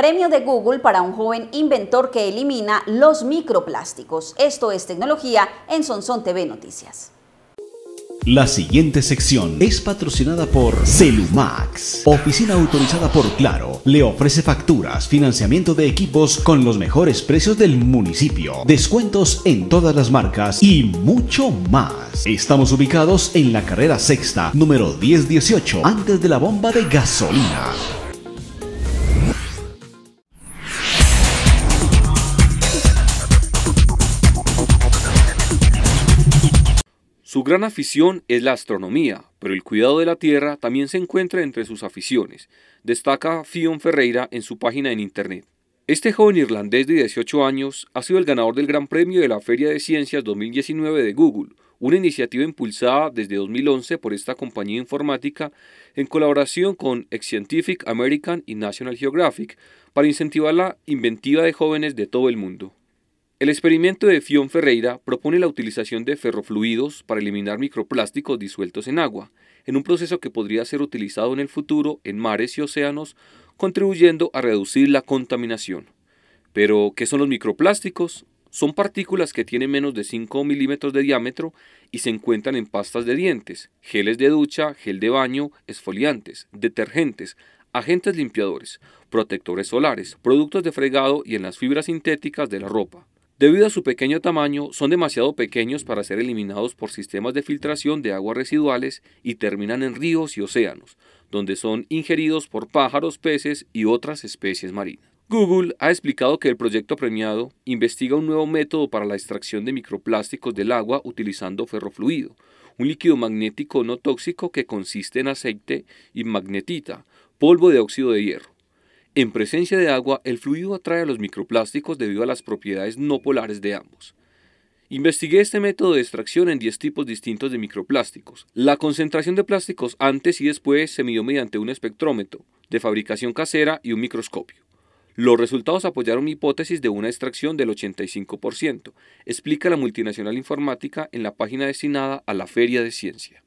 Premio de Google para un joven inventor que elimina los microplásticos. Esto es tecnología en Sonson TV Noticias. La siguiente sección es patrocinada por Celumax, oficina autorizada por Claro. Le ofrece facturas, financiamiento de equipos con los mejores precios del municipio, descuentos en todas las marcas y mucho más. Estamos ubicados en la carrera sexta, número 1018, antes de la bomba de gasolina. Su gran afición es la astronomía, pero el cuidado de la Tierra también se encuentra entre sus aficiones, destaca Fion Ferreira en su página en Internet. Este joven irlandés de 18 años ha sido el ganador del Gran Premio de la Feria de Ciencias 2019 de Google, una iniciativa impulsada desde 2011 por esta compañía informática en colaboración con Scientific American y National Geographic para incentivar la inventiva de jóvenes de todo el mundo. El experimento de Fion Ferreira propone la utilización de ferrofluidos para eliminar microplásticos disueltos en agua, en un proceso que podría ser utilizado en el futuro en mares y océanos, contribuyendo a reducir la contaminación. Pero, ¿qué son los microplásticos? Son partículas que tienen menos de 5 milímetros de diámetro y se encuentran en pastas de dientes, geles de ducha, gel de baño, esfoliantes, detergentes, agentes limpiadores, protectores solares, productos de fregado y en las fibras sintéticas de la ropa. Debido a su pequeño tamaño, son demasiado pequeños para ser eliminados por sistemas de filtración de aguas residuales y terminan en ríos y océanos, donde son ingeridos por pájaros, peces y otras especies marinas. Google ha explicado que el proyecto premiado investiga un nuevo método para la extracción de microplásticos del agua utilizando ferrofluido, un líquido magnético no tóxico que consiste en aceite y magnetita, polvo de óxido de hierro. En presencia de agua, el fluido atrae a los microplásticos debido a las propiedades no polares de ambos. Investigué este método de extracción en 10 tipos distintos de microplásticos. La concentración de plásticos antes y después se midió mediante un espectrómetro de fabricación casera y un microscopio. Los resultados apoyaron mi hipótesis de una extracción del 85%, explica la multinacional informática en la página destinada a la Feria de Ciencia.